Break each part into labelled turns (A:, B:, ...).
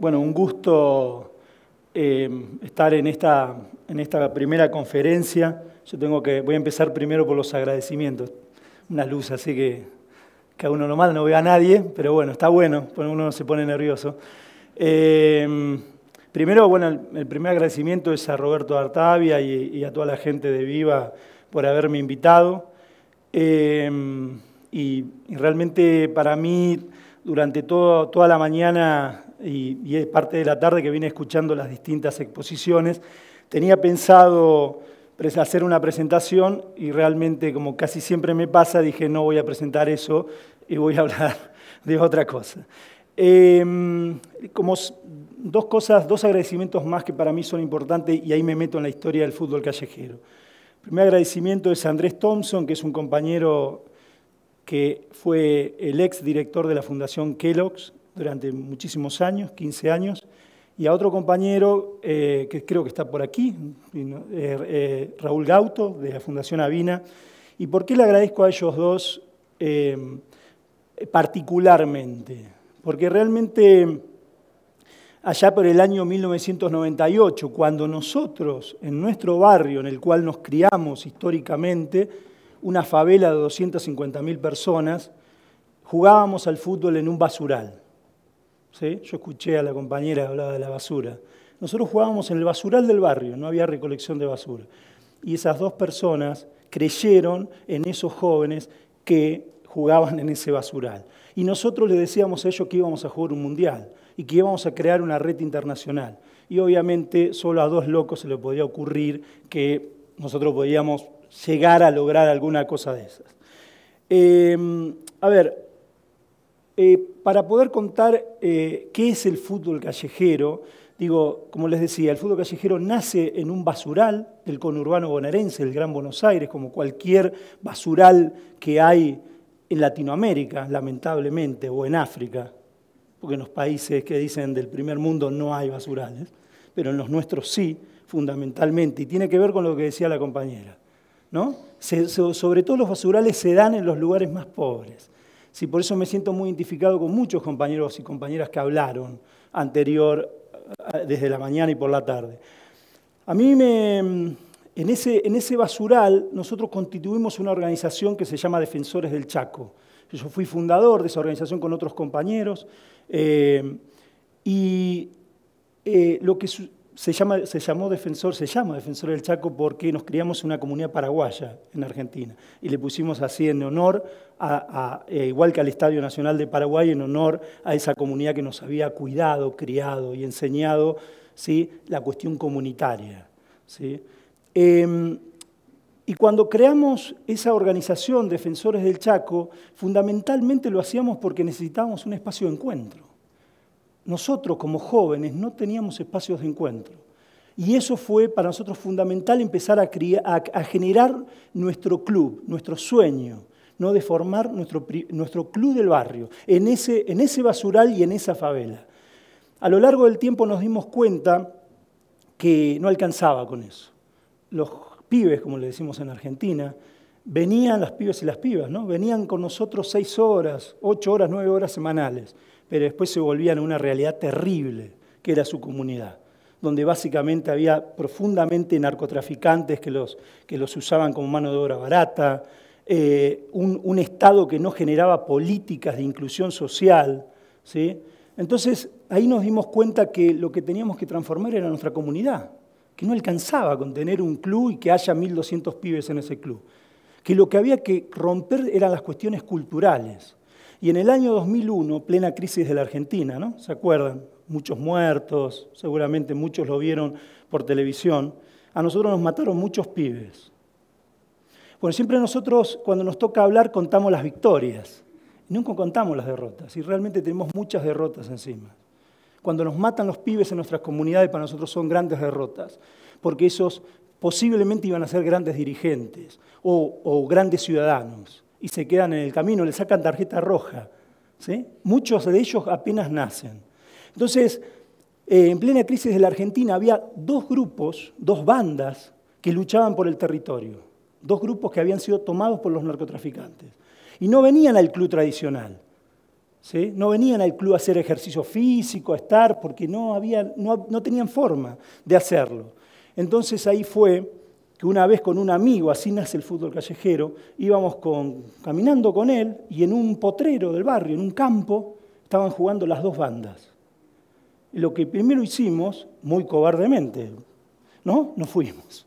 A: Bueno, un gusto eh, estar en esta, en esta primera conferencia. Yo tengo que, voy a empezar primero por los agradecimientos. Una luz, así que a uno nomás, no vea a nadie, pero bueno, está bueno, uno se pone nervioso. Eh, primero, bueno, el, primer agradecimiento es a Roberto Artavia y, a toda la gente de Viva por haberme invitado. Eh, y, realmente para mí, durante toda la mañana y, es parte de la tarde que vine escuchando las distintas exposiciones, tenía pensado hacer una presentación y realmente, como casi siempre me pasa, dije no voy a presentar eso y voy a hablar de otra cosa. Em, como dos cosas, dos agradecimientos más que para mí son importantes y ahí me meto en la historia del fútbol callejero. El primer agradecimiento es a Andrés Thompson, que es un compañero que fue el ex director de la Fundación Kellogg durante muchísimos años, 15 años, y a otro compañero eh, que creo que está por aquí, eh, eh, Raúl Gauto, de la Fundación Avina. ¿Y por qué le agradezco a ellos dos particularmente? Porque realmente allá por el año 1998, cuando nosotros, en nuestro barrio en el cual nos criamos históricamente, una favela de 250.000 personas, jugábamos al fútbol en un basural. Yo escuché a la compañera hablar de la basura. Nosotros jugábamos en el basural del barrio, no había recolección de basura. Y esas dos personas creyeron en esos jóvenes que jugaban en ese basural. Y nosotros le decíamos a ellos que íbamos a jugar un mundial y que íbamos a crear una red internacional. Y obviamente solo a dos locos se les podía ocurrir que nosotros podíamos llegar a lograr alguna cosa de esas. Eh, a ver, eh, para poder contar eh, qué es el fútbol callejero, digo, como les decía, el fútbol callejero nace en un basural del conurbano bonaerense, el Gran Buenos Aires, como cualquier basural que hay en Latinoamérica, lamentablemente, o en África, porque en los países que dicen del primer mundo no hay basurales, pero en los nuestros sí, fundamentalmente, y tiene que ver con lo que decía la compañera. sobre todo los basurales se dan en los lugares más pobres. Sí, por eso me siento muy identificado con muchos compañeros y compañeras que hablaron anterior, eh, desde la mañana y por la tarde. A mí me, mm, en, ese, en ese basural nosotros constituimos una organización que se llama Defensores del Chaco. Yo fui fundador de esa organización con otros compañeros eh, y eh, lo que se, llama, llamó Defensor, se llama del Chaco porque nos criamos en una comunidad paraguaya en Argentina y le pusimos así en honor, a, eh, igual que al Estadio Nacional de Paraguay, en honor a esa comunidad que nos había cuidado, criado y enseñado ¿sí? la cuestión comunitaria. ¿sí? Em, y cuando creamos esa organización, Defensores del Chaco, fundamentalmente lo hacíamos porque necesitábamos un espacio de encuentro nosotros como jóvenes no teníamos espacios de encuentro. Y eso fue para nosotros fundamental empezar a, generar nuestro club, nuestro sueño, no de formar nuestro, club del barrio, en ese, basural y en esa favela. A lo largo del tiempo nos dimos cuenta que no alcanzaba con eso. Los pibes, como le decimos en Argentina, venían las pibes y las pibas, ¿no? Venían con nosotros seis horas, ocho horas, nueve horas semanales pero después se volvían a una realidad terrible, que era su comunidad, donde básicamente había profundamente narcotraficantes que los, usaban como mano de obra barata, eh, un, Estado que no generaba políticas de inclusión social. Entonces, ahí nos dimos cuenta que lo que teníamos que transformar era nuestra comunidad, que no alcanzaba con tener un club y que haya 1.200 pibes en ese club, que lo que había que romper eran las cuestiones culturales y en el año 2001, plena crisis de la Argentina, ¿no? ¿Se acuerdan? Muchos muertos, seguramente muchos lo vieron por televisión. A nosotros nos mataron muchos pibes. Bueno, siempre nosotros cuando nos toca hablar contamos las victorias, nunca contamos las derrotas, y realmente tenemos muchas derrotas encima. Cuando nos matan los pibes en nuestras comunidades para nosotros son grandes derrotas, porque esos posiblemente iban a ser grandes dirigentes o grandes ciudadanos y se quedan en el camino, le sacan tarjeta roja. Muchos de ellos apenas nacen. Entonces, eh, en plena crisis de la Argentina había dos grupos, dos bandas que luchaban por el territorio, dos grupos que habían sido tomados por los narcotraficantes. Y no venían al club tradicional, no venían al club a hacer ejercicio físico, a estar, porque no tenían forma de hacerlo. Entonces ahí fue que una vez con un amigo, así nace el fútbol callejero, íbamos caminando con él y en un potrero del barrio, en un campo, estaban jugando las dos bandas. lo que primero hicimos, muy cobardemente, ¿no? Nos fuimos,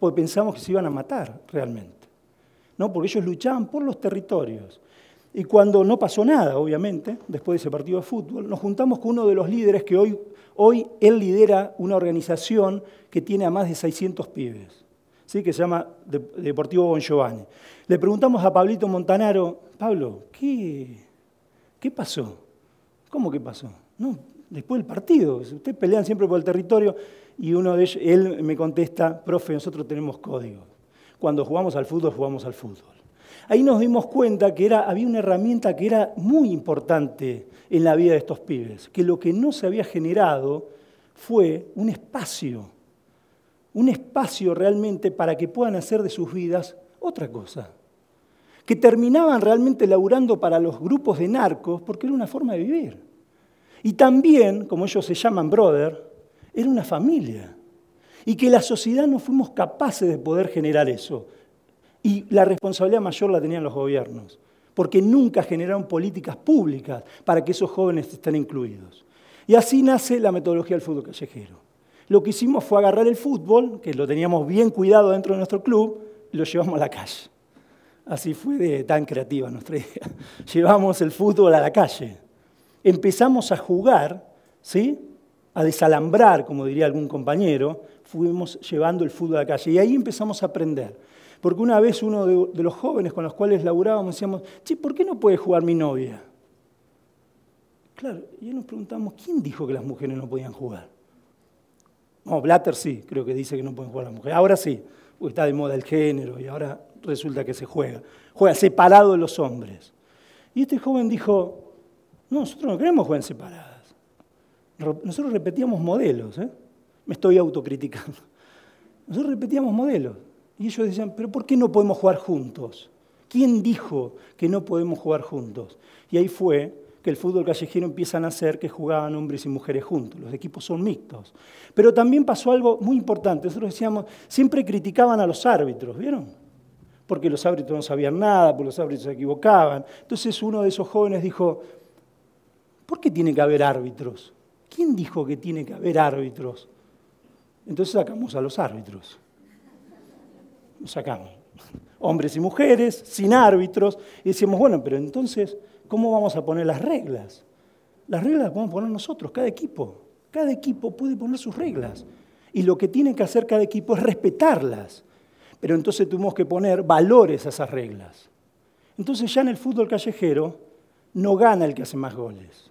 A: porque pensamos que se iban a matar realmente, ¿no? Porque ellos luchaban por los territorios. Y cuando no pasó nada, obviamente, después de ese partido de fútbol, nos juntamos con uno de los líderes que hoy él lidera una organización que tiene a más de 600 pibes ¿sí? que se llama Deportivo Bon Giovanni. Le preguntamos a Pablito Montanaro, Pablo, ¿qué, qué pasó? ¿Cómo que pasó? No, después del partido, ustedes pelean siempre por el territorio y uno de ellos, él me contesta, profe, nosotros tenemos código. Cuando jugamos al fútbol, jugamos al fútbol. Ahí nos dimos cuenta que era, había una herramienta que era muy importante en la vida de estos pibes, que lo que no se había generado fue un espacio un espacio realmente para que puedan hacer de sus vidas otra cosa. Que terminaban realmente laburando para los grupos de narcos porque era una forma de vivir. Y también, como ellos se llaman brother, era una familia. Y que la sociedad no fuimos capaces de poder generar eso. Y la responsabilidad mayor la tenían los gobiernos, porque nunca generaron políticas públicas para que esos jóvenes estén incluidos. Y así nace la metodología del fútbol callejero lo que hicimos fue agarrar el fútbol, que lo teníamos bien cuidado dentro de nuestro club, y lo llevamos a la calle. Así fue de tan creativa nuestra idea. Llevamos el fútbol a la calle. Empezamos a jugar, ¿sí? a desalambrar, como diría algún compañero, fuimos llevando el fútbol a la calle. Y ahí empezamos a aprender. Porque una vez uno de, los jóvenes con los cuales laburábamos decíamos, che, ¿por qué no puede jugar mi novia? Claro, y ahí nos preguntamos, ¿quién dijo que las mujeres no podían jugar? No, Blatter sí, creo que dice que no pueden jugar las mujeres. Ahora sí, porque está de moda el género y ahora resulta que se juega. Juega separado de los hombres. Y este joven dijo, no, nosotros no queremos jugar separadas. Nosotros repetíamos modelos, ¿eh? me estoy autocriticando. Nosotros repetíamos modelos. Y ellos decían, pero ¿por qué no podemos jugar juntos? ¿Quién dijo que no podemos jugar juntos? Y ahí fue que el fútbol callejero empiezan a hacer que jugaban hombres y mujeres juntos, los equipos son mixtos. Pero también pasó algo muy importante, nosotros decíamos, siempre criticaban a los árbitros, ¿vieron? Porque los árbitros no sabían nada, porque los árbitros se equivocaban. Entonces uno de esos jóvenes dijo, ¿por qué tiene que haber árbitros? ¿Quién dijo que tiene que haber árbitros? Entonces sacamos a los árbitros. Los sacamos. Hombres y mujeres, sin árbitros. Y decíamos, bueno, pero entonces, ¿Cómo vamos a poner las reglas? Las reglas las podemos poner nosotros, cada equipo. Cada equipo puede poner sus reglas. Y lo que tiene que hacer cada equipo es respetarlas. Pero entonces tuvimos que poner valores a esas reglas. Entonces ya en el fútbol callejero no gana el que hace más goles,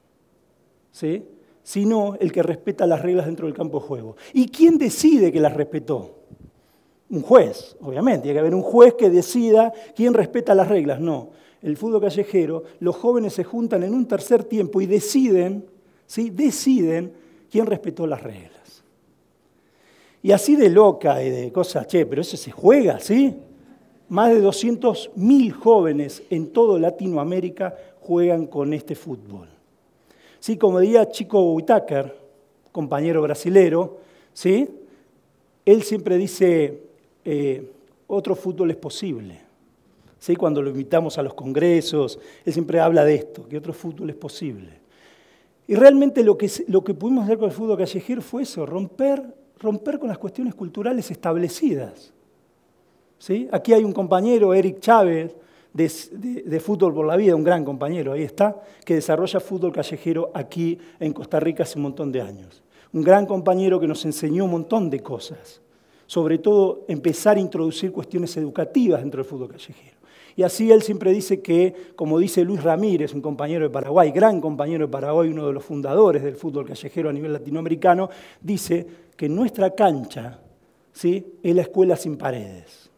A: ¿sí? sino el que respeta las reglas dentro del campo de juego. ¿Y quién decide que las respetó? Un juez, obviamente. hay que haber un juez que decida quién respeta las reglas. No, el fútbol callejero, los jóvenes se juntan en un tercer tiempo y deciden, ¿sí? deciden quién respetó las reglas. Y así de loca y de cosas, che, pero eso se juega, ¿sí? Más de 200.000 jóvenes en toda Latinoamérica juegan con este fútbol. Sí, como diría Chico Whitaker, compañero brasilero, ¿sí? él siempre dice, eh, otro fútbol es posible cuando lo invitamos a los congresos, él siempre habla de esto, que otro fútbol es posible. Y realmente lo que, lo que pudimos hacer con el fútbol callejero fue eso, romper, romper con las cuestiones culturales establecidas. ¿Sí? Aquí hay un compañero, Eric Chávez, de, Fútbol por la Vida, un gran compañero, ahí está, que desarrolla fútbol callejero aquí en Costa Rica hace un montón de años. Un gran compañero que nos enseñó un montón de cosas, sobre todo empezar a introducir cuestiones educativas dentro del fútbol callejero. Y así él siempre dice que, como dice Luis Ramírez, un compañero de Paraguay, gran compañero de Paraguay, uno de los fundadores del fútbol callejero a nivel latinoamericano, dice que nuestra cancha ¿sí? es la escuela sin paredes.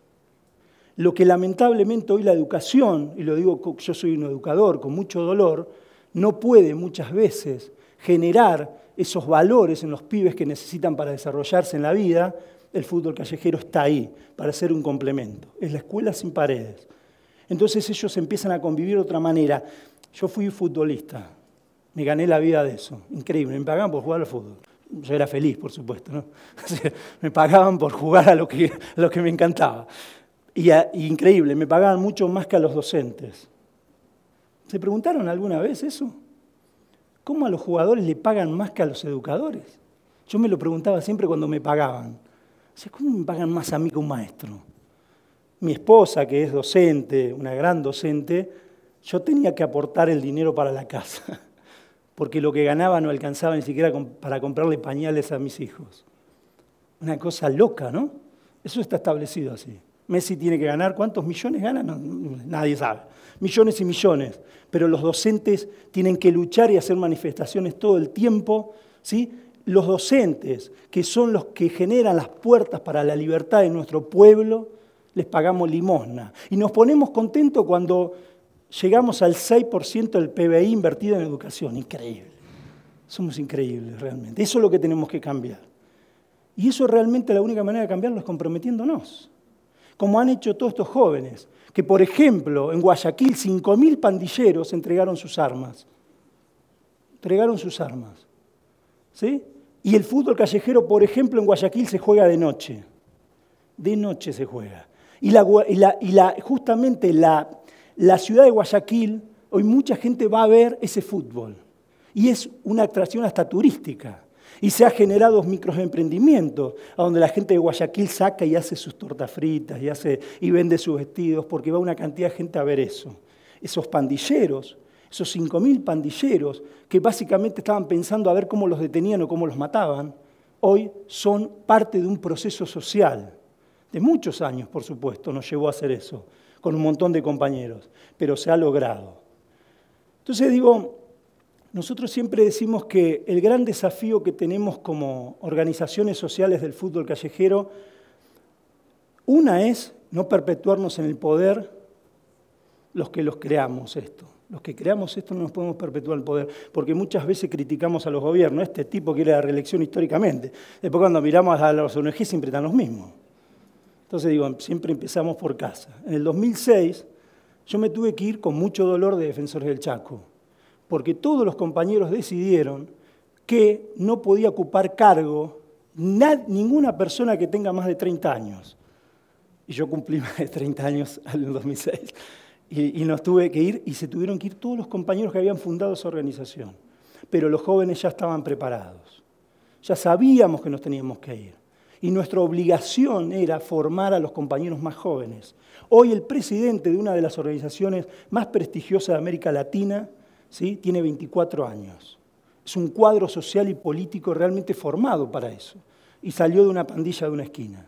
A: Lo que lamentablemente hoy la educación, y lo digo yo soy un educador con mucho dolor, no puede muchas veces generar esos valores en los pibes que necesitan para desarrollarse en la vida, el fútbol callejero está ahí para ser un complemento. Es la escuela sin paredes. Entonces ellos empiezan a convivir de otra manera. Yo fui futbolista, me gané la vida de eso, increíble, me pagaban por jugar al fútbol. Yo era feliz, por supuesto, ¿no? me pagaban por jugar a lo que, me encantaba. Y, increíble, me pagaban mucho más que a los docentes. ¿Se preguntaron alguna vez eso? ¿Cómo a los jugadores le pagan más que a los educadores? Yo me lo preguntaba siempre cuando me pagaban. ¿Cómo me pagan más a mí que un maestro? mi esposa, que es docente, una gran docente, yo tenía que aportar el dinero para la casa, porque lo que ganaba no alcanzaba ni siquiera para comprarle pañales a mis hijos. Una cosa loca, ¿no? Eso está establecido así. Messi tiene que ganar, ¿cuántos millones gana? nadie sabe. Millones y millones. Pero los docentes tienen que luchar y hacer manifestaciones todo el tiempo, ¿sí? Los docentes, que son los que generan las puertas para la libertad de nuestro pueblo, les pagamos limosna. Y nos ponemos contentos cuando llegamos al 6% del PBI invertido en educación. Increíble. Somos increíbles realmente. Eso es lo que tenemos que cambiar. Y eso realmente la única manera de cambiarlo es comprometiéndonos. Como han hecho todos estos jóvenes, que por ejemplo en Guayaquil 5.000 pandilleros entregaron sus armas. Entregaron sus armas. Y el fútbol callejero, por ejemplo, en Guayaquil se juega de noche. De noche se juega. Y, la, justamente la, ciudad de Guayaquil, hoy mucha gente va a ver ese fútbol. Y es una atracción hasta turística. Y se ha generado microemprendimientos, a donde la gente de Guayaquil saca y hace sus tortas fritas y, hace, y vende sus vestidos, porque va una cantidad de gente a ver eso. Esos pandilleros, esos 5.000 pandilleros que básicamente estaban pensando a ver cómo los detenían o cómo los mataban, hoy son parte de un proceso social de muchos años, por supuesto, nos llevó a hacer eso, con un montón de compañeros, pero se ha logrado. Entonces digo, nosotros siempre decimos que el gran desafío que tenemos como organizaciones sociales del fútbol callejero, una es no perpetuarnos en el poder los que los creamos esto. Los que creamos esto no nos podemos perpetuar el poder, porque muchas veces criticamos a los gobiernos. Este tipo quiere la reelección históricamente. Después cuando miramos a los ONG siempre están los mismos. Entonces digo, siempre empezamos por casa. En el 2006 yo me tuve que ir con mucho dolor de Defensores del Chaco, porque todos los compañeros decidieron que no podía ocupar cargo ninguna persona que tenga más de 30 años. Y yo cumplí más de 30 años en el 2006. Y, y, nos tuve que ir, y se tuvieron que ir todos los compañeros que habían fundado esa organización. Pero los jóvenes ya estaban preparados. Ya sabíamos que nos teníamos que ir y nuestra obligación era formar a los compañeros más jóvenes. Hoy el presidente de una de las organizaciones más prestigiosas de América Latina ¿sí? tiene 24 años. Es un cuadro social y político realmente formado para eso y salió de una pandilla de una esquina.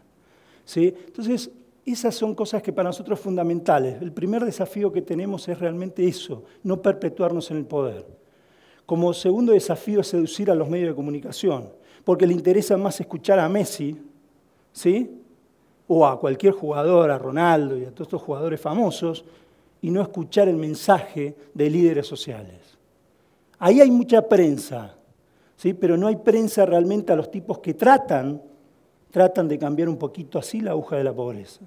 A: Entonces, esas son cosas que para nosotros son fundamentales. El primer desafío que tenemos es realmente eso, no perpetuarnos en el poder. Como segundo desafío es seducir a los medios de comunicación porque le interesa más escuchar a Messi, ¿sí? O a cualquier jugador, a Ronaldo y a todos estos jugadores famosos, y no escuchar el mensaje de líderes sociales. Ahí hay mucha prensa, ¿sí? Pero no hay prensa realmente a los tipos que tratan, tratan de cambiar un poquito así la aguja de la pobreza.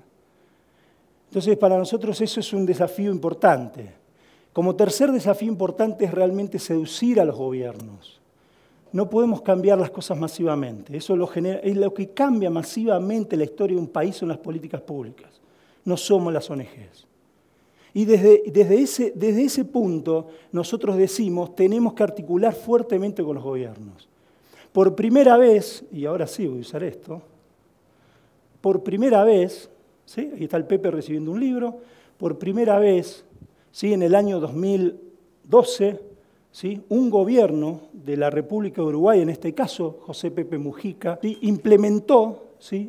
A: Entonces, para nosotros eso es un desafío importante. Como tercer desafío importante es realmente seducir a los gobiernos. No podemos cambiar las cosas masivamente. Eso es lo que cambia masivamente la historia de un país son las políticas públicas. No somos las ONGs. Y desde, ese, punto nosotros decimos, tenemos que articular fuertemente con los gobiernos. Por primera vez, y ahora sí voy a usar esto, por primera vez, ahí está el Pepe recibiendo un libro, por primera vez, ¿sí? en el año 2012, un gobierno de la República de Uruguay, en este caso José Pepe Mujica, implementó,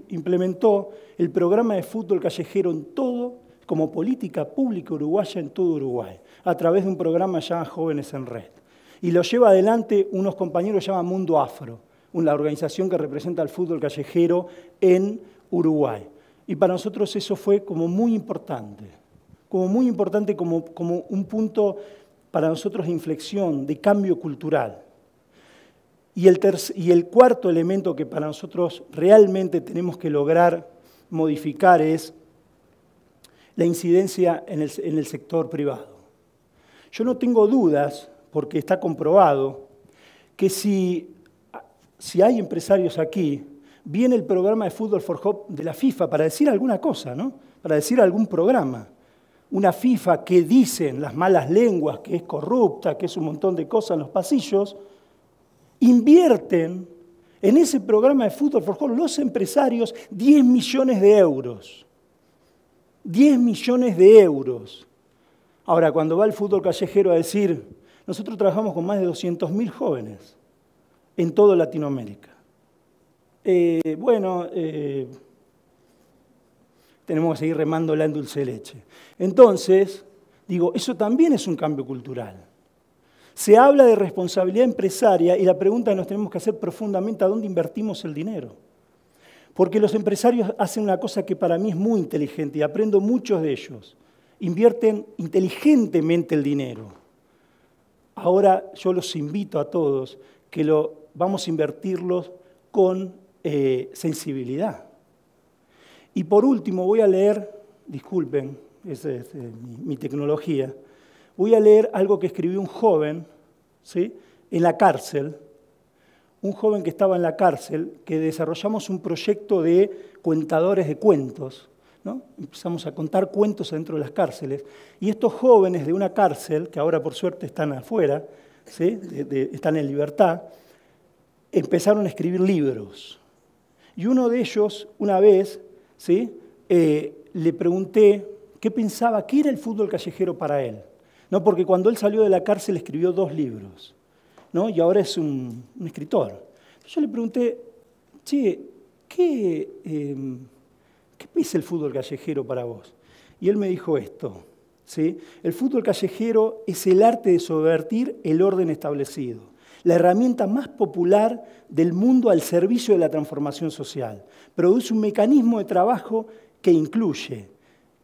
A: implementó el programa de fútbol callejero en todo, como política pública uruguaya en todo Uruguay, a través de un programa llamado Jóvenes en Red. Y lo lleva adelante unos compañeros llaman Mundo Afro, una organización que representa el fútbol callejero en Uruguay. Y para nosotros eso fue como muy importante, como muy importante, como, como un punto para nosotros de inflexión, de cambio cultural. Y el, y el cuarto elemento que para nosotros realmente tenemos que lograr modificar es la incidencia en el, sector privado. Yo no tengo dudas, porque está comprobado, que si, hay empresarios aquí, viene el programa de Fútbol for Hope de la FIFA para decir alguna cosa, ¿no? para decir algún programa una FIFA que dicen las malas lenguas, que es corrupta, que es un montón de cosas en los pasillos, invierten en ese programa de fútbol favor, los empresarios 10 millones de euros. 10 millones de euros. Ahora, cuando va el fútbol callejero a decir, nosotros trabajamos con más de 200.000 jóvenes en toda Latinoamérica. Eh, bueno, eh, tenemos que seguir remándola en dulce leche. Entonces, digo, eso también es un cambio cultural. Se habla de responsabilidad empresaria y la pregunta que nos tenemos que hacer profundamente, ¿a dónde invertimos el dinero? Porque los empresarios hacen una cosa que para mí es muy inteligente y aprendo muchos de ellos. Invierten inteligentemente el dinero. Ahora yo los invito a todos que lo, vamos a invertirlos con eh, sensibilidad. Y por último voy a leer, disculpen, esa es eh, mi, tecnología, voy a leer algo que escribió un joven ¿sí? en la cárcel, un joven que estaba en la cárcel, que desarrollamos un proyecto de contadores de cuentos. ¿no? Empezamos a contar cuentos dentro de las cárceles. Y estos jóvenes de una cárcel, que ahora por suerte están afuera, ¿sí? están en libertad, empezaron a escribir libros. Y uno de ellos, una vez, ¿sí? Eh, le pregunté qué pensaba, qué era el fútbol callejero para él. ¿No? Porque cuando él salió de la cárcel escribió dos libros ¿no? y ahora es un, escritor. yo le pregunté, che, ¿qué, em, ¿qué es el fútbol callejero para vos? Y él me dijo esto. ¿sí? El fútbol callejero es el arte de subvertir el orden establecido la herramienta más popular del mundo al servicio de la transformación social. Produce un mecanismo de trabajo que incluye,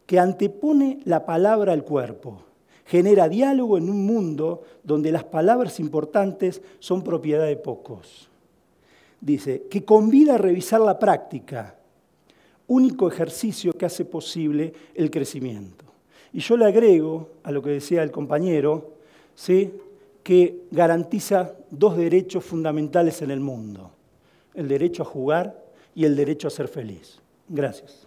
A: que antepone la palabra al cuerpo, genera diálogo en un mundo donde las palabras importantes son propiedad de pocos. Dice, que convida a revisar la práctica, único ejercicio que hace posible el crecimiento. Y yo le agrego a lo que decía el compañero, ¿sí? que garantiza dos derechos fundamentales en el mundo, el derecho a jugar y el derecho a ser feliz. Gracias.